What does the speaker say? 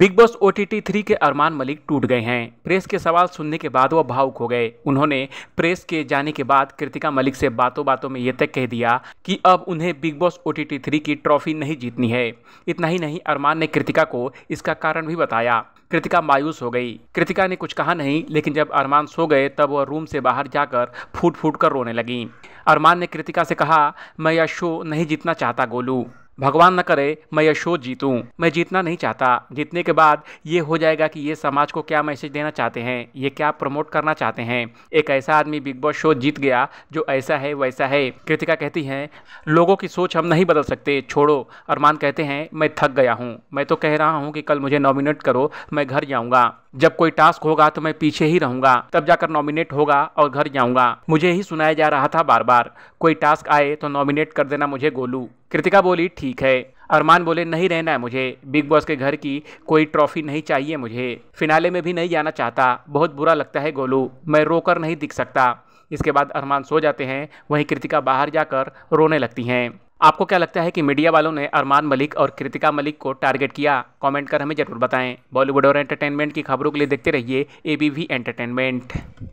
big Boss O T three के अरमान मलिक टूट गए हैं प्रेस के सवाल सुनने के बाद वह भावुक हो गए उन्होंने प्रेस के जाने के बाद कृतिका मलिक से बातों बातों में यह तक कह दिया कि अब उन्हें Bigg Boss O T three की ट्रॉफी नहीं जीतनी है इतना ही नहीं अरमान ने कृतिका को इसका कारण भी बताया कृतिका मायूस हो गई कृतिका ने कुछ कहा नहीं लेकिन जब अरमान सो गए तब वह रूम से बाहर जाकर फूट फूट कर रोने लगी अरमान ने कृतिका से कहा मैं यह शो नहीं जीतना चाहता गोलू भगवान न करे मैं यह शो जीतूं मैं जीतना नहीं चाहता जीतने के बाद ये हो जाएगा कि ये समाज को क्या मैसेज देना चाहते हैं ये क्या प्रमोट करना चाहते हैं एक ऐसा आदमी बिग बॉस शो जीत गया जो ऐसा है वैसा है कृतिका कहती हैं लोगों की सोच हम नहीं बदल सकते छोड़ो अरमान कहते हैं मैं थक गया हूँ मैं तो कह रहा हूँ कि कल मुझे नॉमिनेट करो मैं घर जाऊँगा जब कोई टास्क होगा तो मैं पीछे ही रहूंगा तब जाकर नॉमिनेट होगा और घर जाऊंगा मुझे ही सुनाया जा रहा था बार बार कोई टास्क आए तो नॉमिनेट कर देना मुझे गोलू कृतिका बोली ठीक है अरमान बोले नहीं रहना है मुझे बिग बॉस के घर की कोई ट्रॉफी नहीं चाहिए मुझे फिनाले में भी नहीं जाना चाहता बहुत बुरा लगता है गोलू मैं रोकर नहीं दिख सकता इसके बाद अरमान सो जाते हैं वहीं कृतिका बाहर जाकर रोने लगती हैं आपको क्या लगता है कि मीडिया वालों ने अरमान मलिक और कृतिका मलिक को टारगेट किया कमेंट कर हमें ज़रूर बताएं बॉलीवुड और एंटरटेनमेंट की खबरों के लिए देखते रहिए एबीवी एंटरटेनमेंट